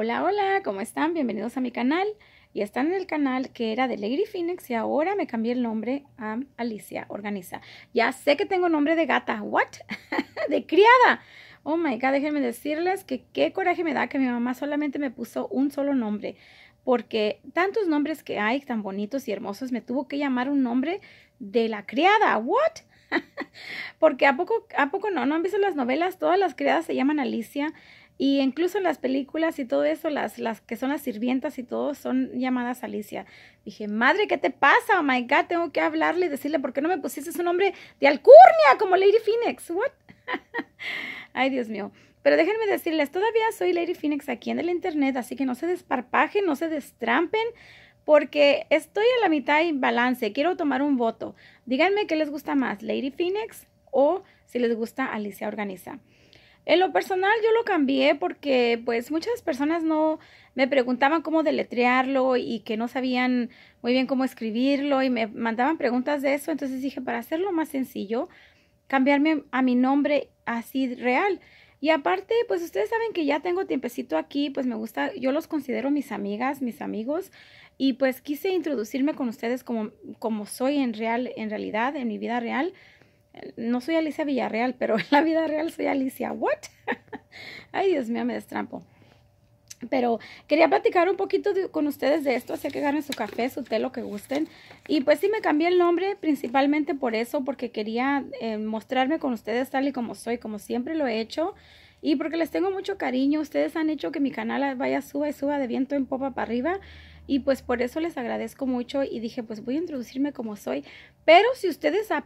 Hola, hola, ¿cómo están? Bienvenidos a mi canal. Y están en el canal que era de Lady Phoenix y ahora me cambié el nombre a Alicia Organiza. Ya sé que tengo nombre de gata. ¿What? de criada. Oh my God, déjenme decirles que qué coraje me da que mi mamá solamente me puso un solo nombre. Porque tantos nombres que hay tan bonitos y hermosos, me tuvo que llamar un nombre de la criada. ¿What? Porque a poco, a poco no, no han visto las novelas, todas las criadas se llaman Alicia, y incluso en las películas y todo eso, las, las que son las sirvientas y todo, son llamadas Alicia. Dije, madre, ¿qué te pasa? Oh my God, tengo que hablarle y decirle, ¿por qué no me pusiste su nombre de alcurnia como Lady Phoenix? ¿What? Ay, Dios mío. Pero déjenme decirles, todavía soy Lady Phoenix aquí en el internet, así que no se desparpajen, no se destrampen, porque estoy a la mitad en balance. Quiero tomar un voto. Díganme qué les gusta más, Lady Phoenix o si les gusta Alicia Organiza. En lo personal yo lo cambié porque pues muchas personas no me preguntaban cómo deletrearlo y que no sabían muy bien cómo escribirlo y me mandaban preguntas de eso. Entonces dije, para hacerlo más sencillo, cambiarme a mi nombre así real. Y aparte, pues ustedes saben que ya tengo tiempecito aquí, pues me gusta, yo los considero mis amigas, mis amigos, y pues quise introducirme con ustedes como, como soy en real, en realidad, en mi vida real. No soy Alicia Villarreal, pero en la vida real soy Alicia. ¿What? Ay, Dios mío, me destrampo. Pero quería platicar un poquito con ustedes de esto, así que ganen su café, su té, lo que gusten. Y pues sí, me cambié el nombre principalmente por eso, porque quería eh, mostrarme con ustedes tal y como soy, como siempre lo he hecho. Y porque les tengo mucho cariño, ustedes han hecho que mi canal vaya suba y suba de viento en popa para arriba. Y pues por eso les agradezco mucho y dije, pues voy a introducirme como soy. Pero si ustedes a,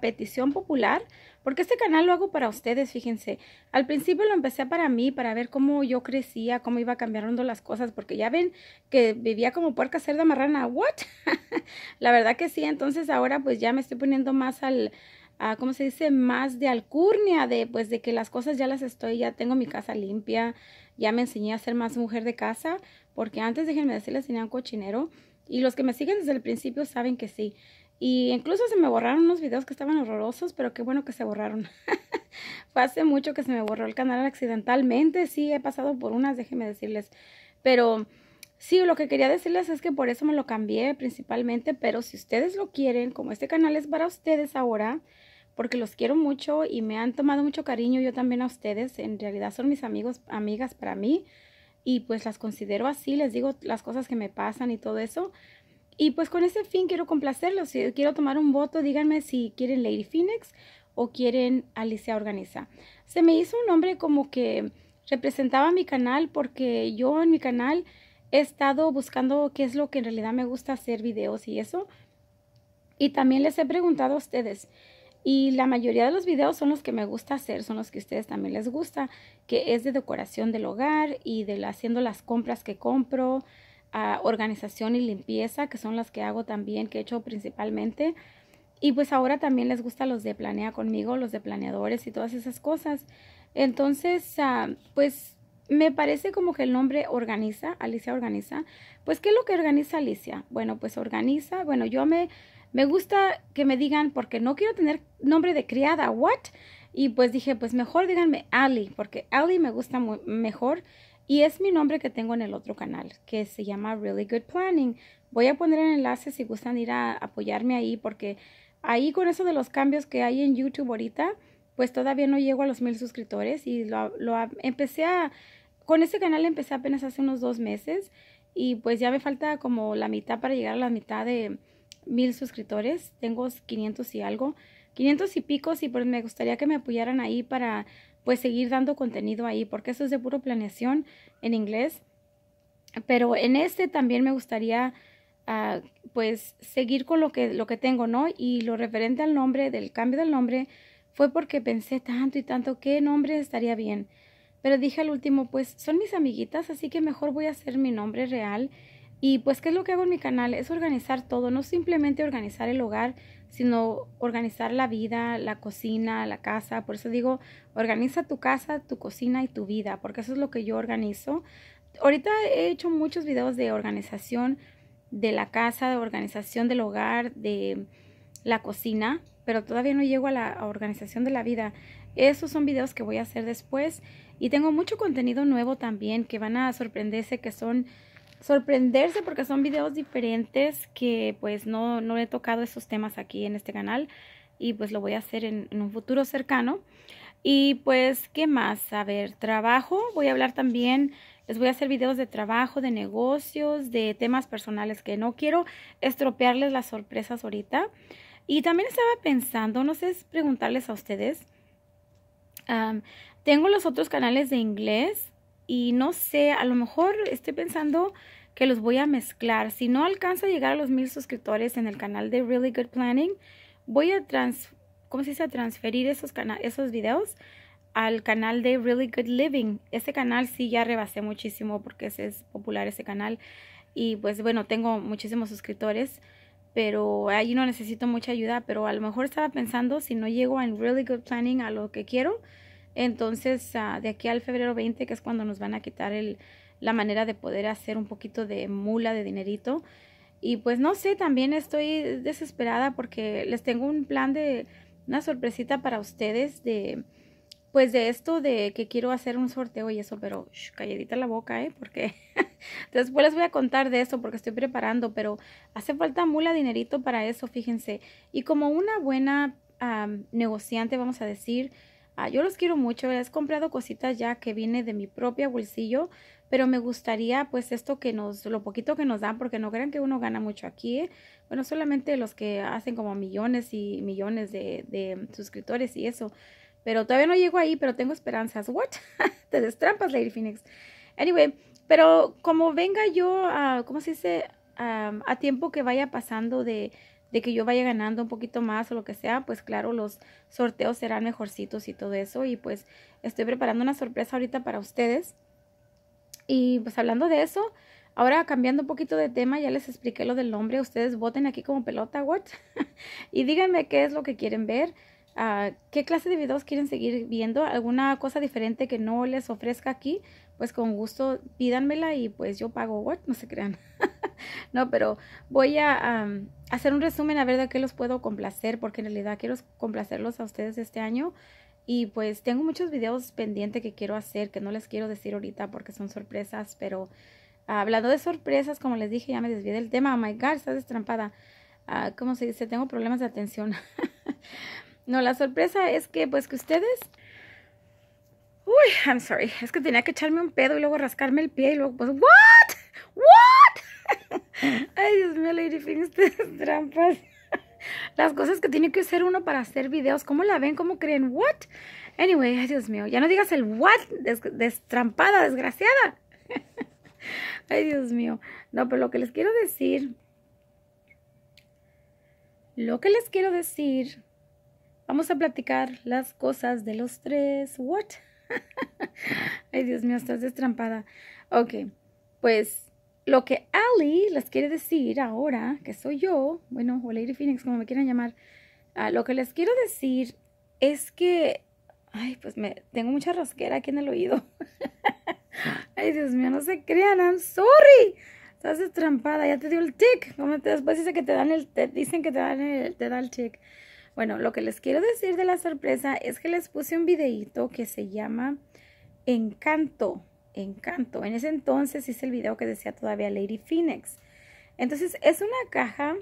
petición popular, porque este canal lo hago para ustedes, fíjense. Al principio lo empecé para mí, para ver cómo yo crecía, cómo iba cambiando las cosas, porque ya ven que vivía como puerca cerda marrana. ¿What? La verdad que sí, entonces ahora pues ya me estoy poniendo más al... A, ¿Cómo se dice? Más de alcurnia, de pues de que las cosas ya las estoy, ya tengo mi casa limpia, ya me enseñé a ser más mujer de casa, porque antes, déjenme decirles, tenía un cochinero. Y los que me siguen desde el principio saben que sí. Y incluso se me borraron unos videos que estaban horrorosos, pero qué bueno que se borraron. Fue hace mucho que se me borró el canal accidentalmente. Sí, he pasado por unas, déjenme decirles. Pero sí, lo que quería decirles es que por eso me lo cambié principalmente. Pero si ustedes lo quieren, como este canal es para ustedes ahora, porque los quiero mucho y me han tomado mucho cariño yo también a ustedes. En realidad son mis amigos, amigas para mí y pues las considero así, les digo las cosas que me pasan y todo eso. Y pues con ese fin quiero complacerlos. Si quiero tomar un voto, díganme si quieren Lady Phoenix o quieren Alicia Organiza. Se me hizo un nombre como que representaba mi canal porque yo en mi canal he estado buscando qué es lo que en realidad me gusta hacer videos y eso. Y también les he preguntado a ustedes, y la mayoría de los videos son los que me gusta hacer, son los que a ustedes también les gusta, que es de decoración del hogar y de haciendo las compras que compro, a organización y limpieza, que son las que hago también, que he hecho principalmente. Y pues ahora también les gusta los de planea conmigo, los de planeadores y todas esas cosas. Entonces, ah, pues me parece como que el nombre organiza, Alicia organiza. Pues, ¿qué es lo que organiza Alicia? Bueno, pues organiza, bueno, yo me me gusta que me digan porque no quiero tener nombre de criada. What? Y pues dije, pues mejor díganme Ali, porque Ali me gusta mejor y es mi nombre que tengo en el otro canal, que se llama Really Good Planning. Voy a poner el enlace si gustan ir a apoyarme ahí, porque ahí con eso de los cambios que hay en YouTube ahorita, pues todavía no llego a los mil suscriptores y lo, lo empecé a, con ese canal empecé apenas hace unos dos meses y pues ya me falta como la mitad para llegar a la mitad de mil suscriptores, tengo 500 y algo, 500 y picos y pues me gustaría que me apoyaran ahí para pues seguir dando contenido ahí, porque eso es de puro planeación en inglés. Pero en este también me gustaría ah, pues seguir con lo que, lo que tengo, ¿no? Y lo referente al nombre, del cambio del nombre, fue porque pensé tanto y tanto qué nombre estaría bien. Pero dije al último, pues son mis amiguitas, así que mejor voy a hacer mi nombre real y pues, ¿qué es lo que hago en mi canal? Es organizar todo, no simplemente organizar el hogar, sino organizar la vida, la cocina, la casa. Por eso digo, organiza tu casa, tu cocina y tu vida, porque eso es lo que yo organizo. Ahorita he hecho muchos videos de organización de la casa, de organización del hogar, de la cocina, pero todavía no llego a la organización de la vida. Esos son videos que voy a hacer después y tengo mucho contenido nuevo también que van a sorprenderse que son sorprenderse porque son videos diferentes que pues no, no he tocado esos temas aquí en este canal y pues lo voy a hacer en, un futuro cercano. Y pues, ¿qué más? A ver, trabajo, voy a hablar también les voy a hacer videos de trabajo, de negocios, de temas personales que no quiero estropearles las sorpresas ahorita. Y también estaba pensando, no sé, preguntarles a ustedes. tengo los otros canales de inglés y no sé, a lo mejor estoy pensando que los voy a mezclar. Si no alcanza a llegar a los mil suscriptores en el canal de Really Good Planning, voy a trans, ¿cómo se dice? transferir esos, esos videos al canal de Really Good Living. Ese canal sí ya rebasé muchísimo porque ese es popular ese canal. Y pues bueno, tengo muchísimos suscriptores, pero ahí no necesito mucha ayuda. Pero a lo mejor estaba pensando, si no llego en Really Good Planning a lo que quiero, entonces, ah, de aquí al febrero 20, que es cuando nos van a quitar el, la manera de poder hacer un poquito de mula de dinerito. Y pues no sé, también estoy desesperada porque les tengo un plan de una sorpresita para ustedes de pues de esto de que quiero hacer un sorteo y eso, pero calladita la boca, ¿eh? Porque después les voy a contar de eso porque estoy preparando, pero hace falta mula dinerito para eso, fíjense. Y como una buena negociante, vamos a decir, Ah, yo los quiero mucho, he ¿eh? comprado cositas ya que viene de mi propia bolsillo, pero me gustaría pues esto que nos, lo poquito que nos dan, porque no crean que uno gana mucho aquí, ¿eh? bueno, solamente los que hacen como millones y millones de, suscriptores y eso, pero todavía no llego ahí, pero tengo esperanzas, what, te destrampas Lady Phoenix, anyway, pero como venga yo, ¿cómo se dice? a tiempo que vaya pasando de, de que yo vaya ganando un poquito más o lo que sea, pues claro, los sorteos serán mejorcitos y todo eso. Y pues estoy preparando una sorpresa ahorita para ustedes. Y pues hablando de eso, ahora cambiando un poquito de tema, ya les expliqué lo del nombre. Ustedes voten aquí como pelota, what? y díganme qué es lo que quieren ver. Ah, qué clase de videos quieren seguir viendo, alguna cosa diferente que no les ofrezca aquí, pues con gusto pídanmela y pues yo pago, what? no se crean. no, pero voy a, hacer un resumen a ver de qué los puedo complacer, porque en realidad quiero complacerlos a ustedes este año. Y pues tengo muchos videos pendientes que quiero hacer, que no les quiero decir ahorita porque son sorpresas, pero ah, hablando de sorpresas, como les dije, ya me desvié del tema. Oh my God, estás destrampada. Ah, ¿Cómo se dice? Tengo problemas de atención. no, la sorpresa es que pues que ustedes... Uy, I'm sorry. Es que tenía que echarme un pedo y luego rascarme el pie y luego pues... ¿What? ¿What? Ay, Dios mío, Lady estas trampas. Las cosas que tiene que hacer uno para hacer videos. ¿Cómo la ven? ¿Cómo creen? ¿What? Anyway, ay, Dios mío. Ya no digas el what. destrampada, desgraciada. Ay, Dios mío. No, pero lo que les quiero decir. Lo que les quiero decir. Vamos a platicar las cosas de los tres. ¿What? Ay, Dios mío, estás destrampada. Ok, pues lo que Ali les quiere decir ahora, que soy yo, bueno, o Lady Phoenix, como me quieran llamar, ah, lo que les quiero decir es que, ay, pues me tengo mucha rasquera aquí en el oído. ay, Dios mío, no se crean, I'm sorry. Estás trampada, ya te dio el tic. después pues que te dan el, te dicen que te dan el, te da el tic. Bueno, lo que les quiero decir de la sorpresa es que les puse un videíto que se llama Encanto Encanto. En ese entonces hice el video que decía todavía Lady Phoenix. Entonces es una caja,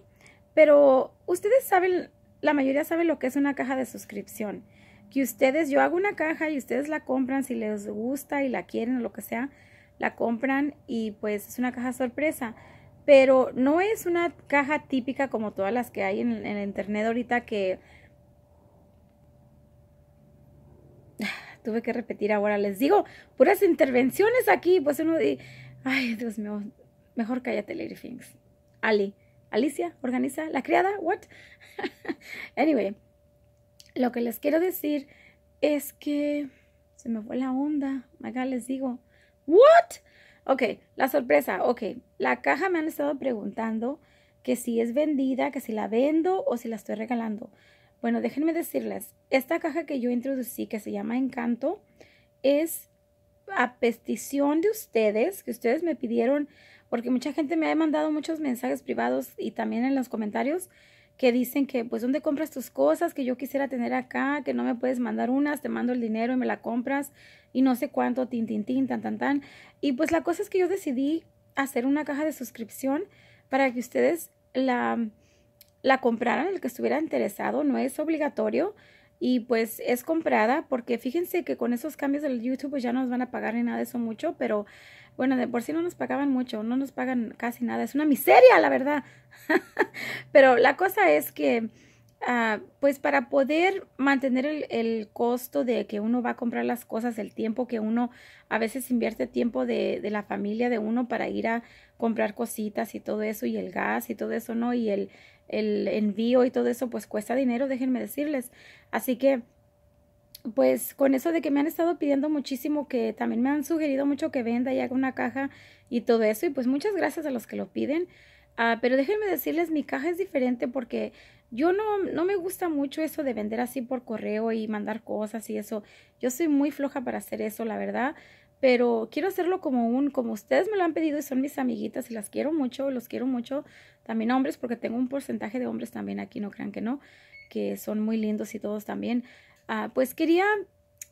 pero ustedes saben, la mayoría sabe lo que es una caja de suscripción. Que ustedes, yo hago una caja y ustedes la compran si les gusta y la quieren o lo que sea, la compran y pues es una caja sorpresa. Pero no es una caja típica como todas las que hay en, en el internet ahorita que tuve que repetir ahora. Les digo, puras intervenciones aquí, pues uno de ay, Dios mío, mejor cállate, Lady Ali, Alicia, organiza, la criada, what? anyway, lo que les quiero decir es que se me fue la onda. Acá les digo, what? Ok, la sorpresa, ok, la caja me han estado preguntando que si es vendida, que si la vendo o si la estoy regalando. Bueno, déjenme decirles, esta caja que yo introducí, que se llama Encanto, es a petición de ustedes, que ustedes me pidieron, porque mucha gente me ha mandado muchos mensajes privados y también en los comentarios que dicen que, pues, ¿dónde compras tus cosas? Que yo quisiera tener acá, que no me puedes mandar unas, te mando el dinero y me la compras y no sé cuánto, tin, tin, tin, tan, tan, tan. Y pues la cosa es que yo decidí hacer una caja de suscripción para que ustedes la la compraran, el que estuviera interesado, no es obligatorio y pues es comprada porque fíjense que con esos cambios del YouTube pues ya no nos van a pagar ni nada de eso mucho, pero bueno, de por sí no nos pagaban mucho, no nos pagan casi nada, es una miseria la verdad. pero la cosa es que Ah, pues para poder mantener el, costo de que uno va a comprar las cosas, el tiempo que uno a veces invierte tiempo de, de, la familia de uno para ir a comprar cositas y todo eso, y el gas y todo eso, ¿no? Y el, el envío y todo eso, pues cuesta dinero, déjenme decirles. Así que, pues con eso de que me han estado pidiendo muchísimo, que también me han sugerido mucho que venda y haga una caja y todo eso, y pues muchas gracias a los que lo piden. Ah, pero déjenme decirles, mi caja es diferente porque yo no, me gusta mucho eso de vender así por correo y mandar cosas y eso. Yo soy muy floja para hacer eso, la verdad. Pero quiero hacerlo como un, como ustedes me lo han pedido y son mis amiguitas y las quiero mucho, los quiero mucho. También hombres, porque tengo un porcentaje de hombres también aquí, no crean que no, que son muy lindos y todos también. Ah, pues quería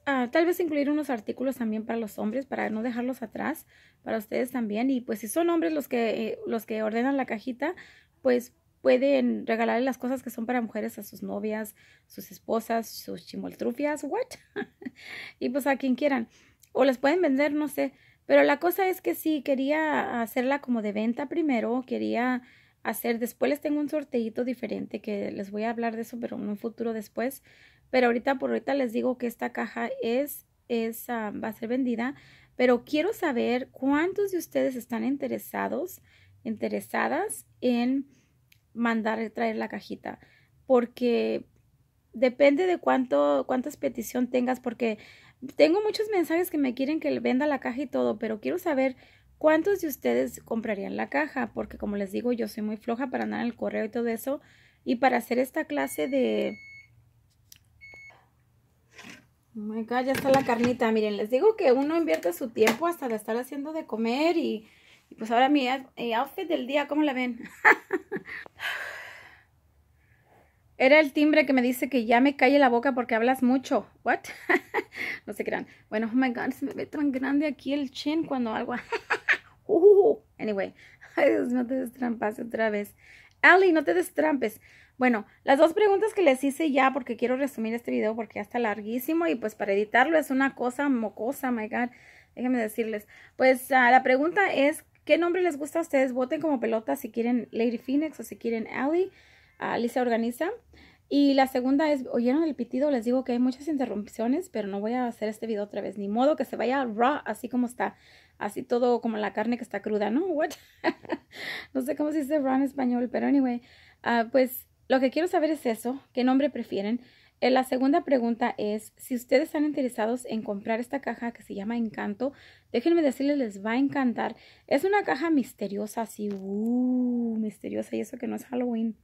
ah, tal vez incluir unos artículos también para los hombres, para no dejarlos atrás, para ustedes también. Y pues si son hombres los que, eh, los que ordenan la cajita, pues pueden regalarle las cosas que son para mujeres a sus novias, sus esposas, sus chimoltrufias, what? y pues a quien quieran. O las pueden vender, no sé. Pero la cosa es que sí, quería hacerla como de venta primero, quería hacer, después les tengo un sorteito diferente que les voy a hablar de eso, pero en un futuro después. Pero ahorita por ahorita les digo que esta caja es, esa ah, va a ser vendida, pero quiero saber cuántos de ustedes están interesados, interesadas en mandar traer la cajita porque depende de cuánto cuántas petición tengas porque tengo muchos mensajes que me quieren que venda la caja y todo, pero quiero saber cuántos de ustedes comprarían la caja porque como les digo, yo soy muy floja para andar en el correo y todo eso y para hacer esta clase de Oh ya está la carnita. Miren, les digo que uno invierte su tiempo hasta de estar haciendo de comer y y pues ahora mi eh, outfit del día, ¿cómo la ven? Era el timbre que me dice que ya me calle la boca porque hablas mucho. ¿What? no se crean. Bueno, oh my God, se me ve tan grande aquí el chin cuando algo... Uh, anyway. Ay, Dios, no te destrampas otra vez. Ali, no te destrampes. Bueno, las dos preguntas que les hice ya porque quiero resumir este video porque ya está larguísimo y pues para editarlo es una cosa mocosa, oh my God. Déjenme decirles. Pues ah, la pregunta es, ¿Qué nombre les gusta a ustedes? Voten como pelota si quieren Lady Phoenix o si quieren Ally, Uh, Lisa organiza. Y la segunda es, ¿oyeron el pitido? Les digo que hay muchas interrupciones, pero no voy a hacer este video otra vez. Ni modo que se vaya raw, así como está. Así todo como la carne que está cruda, ¿no? What? no sé cómo se dice raw en español, pero anyway. Ah, pues lo que quiero saber es eso. ¿Qué nombre prefieren? Eh, la segunda pregunta es, si ustedes están interesados en comprar esta caja que se llama Encanto, déjenme decirles, les va a encantar. Es una caja misteriosa, así, uh, misteriosa, y eso que no es Halloween.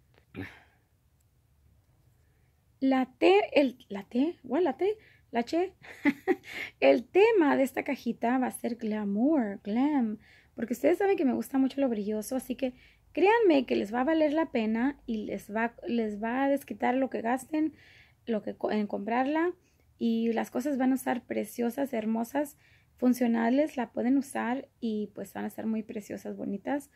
La T, el, la T, la T? La Che. el tema de esta cajita va a ser glamour, glam, porque ustedes saben que me gusta mucho lo brilloso, así que créanme que les va a valer la pena y les va, les va a desquitar lo que gasten lo que en comprarla y las cosas van a estar preciosas, hermosas, funcionales, la pueden usar y pues van a ser muy preciosas, bonitas.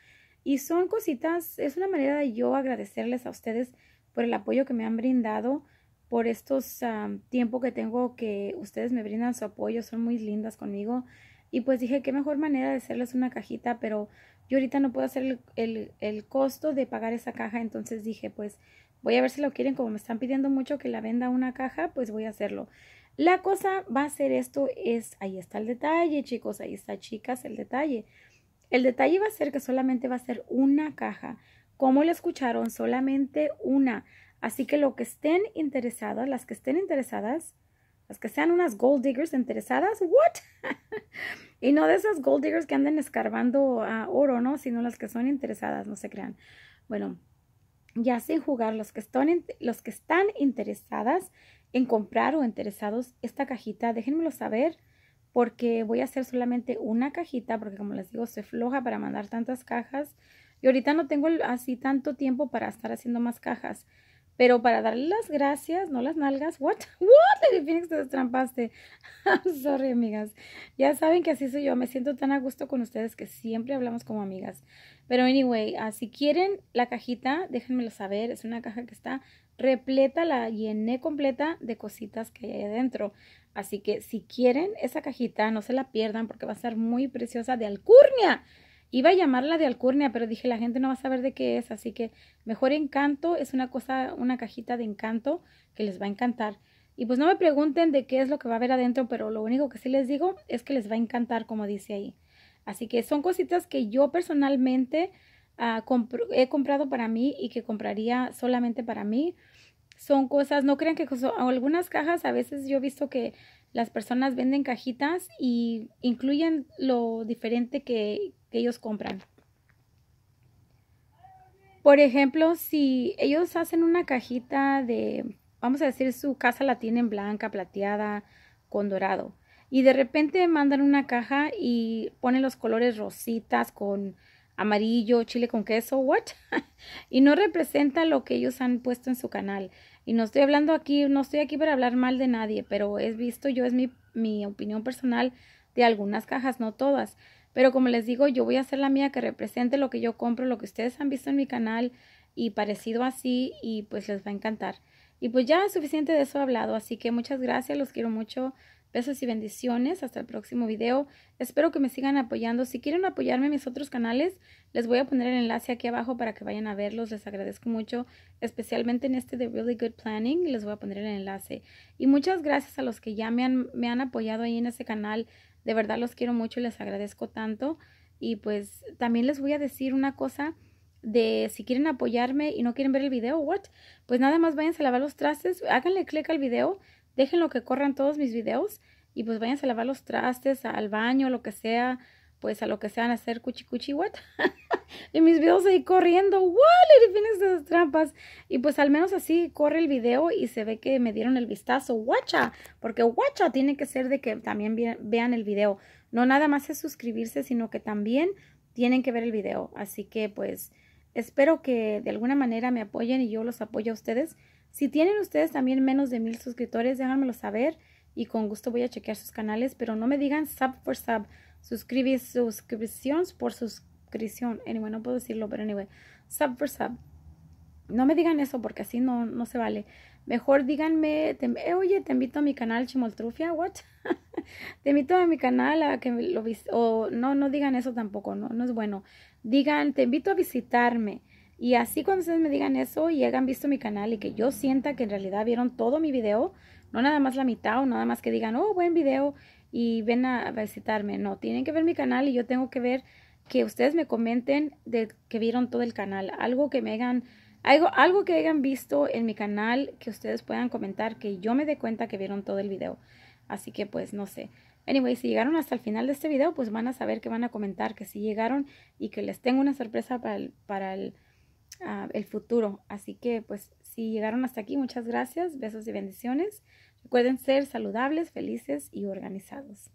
Y son cositas, es una manera de yo agradecerles a ustedes por el apoyo que me han brindado, por estos ah, tiempo que tengo que ustedes me brindan su apoyo, son muy lindas conmigo. Y pues dije, qué mejor manera de hacerles una cajita, pero yo ahorita no puedo hacer el, el costo de pagar esa caja, entonces dije, pues Voy a ver si lo quieren, como me están pidiendo mucho que la venda una caja, pues voy a hacerlo. La cosa va a ser esto, es, ahí está el detalle, chicos, ahí está, chicas, el detalle. El detalle va a ser que solamente va a ser una caja. Como lo escucharon, solamente una. Así que lo que estén interesadas, las que estén interesadas, las que sean unas gold diggers interesadas, what? y no de esas gold diggers que anden escarbando a oro, ¿no? Sino las que son interesadas, no se crean. Bueno, ya sin jugar los que, están, los que están interesadas en comprar o interesados esta cajita. Déjenmelo saber porque voy a hacer solamente una cajita porque como les digo se floja para mandar tantas cajas y ahorita no tengo así tanto tiempo para estar haciendo más cajas. Pero para darle las gracias, no las nalgas. What? What? Le Phoenix te trampaste. I'm sorry, amigas. Ya saben que así soy yo. Me siento tan a gusto con ustedes que siempre hablamos como amigas. Pero anyway, ah, si quieren la cajita, déjenmelo saber. Es una caja que está repleta, la llené completa de cositas que hay adentro. Así que si quieren esa cajita, no se la pierdan porque va a ser muy preciosa de alcurnia. Iba a llamarla de alcurnia, pero dije, la gente no va a saber de qué es, así que mejor encanto es una cosa, una cajita de encanto que les va a encantar. Y pues no me pregunten de qué es lo que va a haber adentro, pero lo único que sí les digo es que les va a encantar, como dice ahí. Así que son cositas que yo personalmente ah, he comprado para mí y que compraría solamente para mí son cosas, no crean que algunas cajas, a veces yo he visto que las personas venden cajitas y incluyen lo diferente que, que ellos compran. Por ejemplo, si ellos hacen una cajita de, vamos a decir, su casa la tienen blanca, plateada, con dorado, y de repente mandan una caja y ponen los colores rositas con amarillo, chile con queso, what? y no representa lo que ellos han puesto en su canal. Y no estoy hablando aquí, no estoy aquí para hablar mal de nadie, pero he visto yo, es mi, mi opinión personal de algunas cajas, no todas. Pero como les digo, yo voy a hacer la mía que represente lo que yo compro, lo que ustedes han visto en mi canal y parecido así y pues les va a encantar. Y pues ya es suficiente de eso hablado, así que muchas gracias, los quiero mucho. Besos y bendiciones. Hasta el próximo video. Espero que me sigan apoyando. Si quieren apoyarme en mis otros canales, les voy a poner el enlace aquí abajo para que vayan a verlos. Les agradezco mucho, especialmente en este de Really Good Planning. Les voy a poner el enlace. Y muchas gracias a los que ya me han, apoyado ahí en ese canal. De verdad los quiero mucho y les agradezco tanto. Y pues también les voy a decir una cosa de si quieren apoyarme y no quieren ver el video, what? Pues nada más váyanse a lavar los trastes, háganle click al video, dejen lo que corran todos mis videos y pues váyanse a lavar los trastes, al baño, lo que sea, pues a lo que sean hacer cuchi cuchi what. y mis videos ahí corriendo, what, Y las trampas. Y pues al menos así corre el video y se ve que me dieron el vistazo, guacha, porque guacha tiene que ser de que también vean el video. No nada más es suscribirse, sino que también tienen que ver el video. Así que pues Espero que de alguna manera me apoyen y yo los apoyo a ustedes. Si tienen ustedes también menos de mil suscriptores, déjamelo saber y con gusto voy a chequear sus canales, pero no me digan sub for sub, suscribir suscripciones por suscripción. Anyway, no puedo decirlo, pero anyway, sub for sub. No me digan eso porque así no, no se vale. Mejor díganme, eh, oye, te invito a mi canal Chimoltrufia, what? te invito a mi canal a que lo o no, no digan eso tampoco, no, no es bueno. Digan, te invito a visitarme. Y así cuando ustedes me digan eso y hayan visto mi canal y que yo sienta que en realidad vieron todo mi video, no nada más la mitad o nada más que digan, oh, buen video y ven a visitarme. No, tienen que ver mi canal y yo tengo que ver que ustedes me comenten de que vieron todo el canal, algo que me hagan algo, algo que hayan visto en mi canal que ustedes puedan comentar, que yo me dé cuenta que vieron todo el video. Así que pues no sé. Anyway, si llegaron hasta el final de este video, pues van a saber que van a comentar que sí llegaron y que les tengo una sorpresa para para el, ah, el futuro. Así que pues si llegaron hasta aquí, muchas gracias, besos y bendiciones. Recuerden ser saludables, felices y organizados.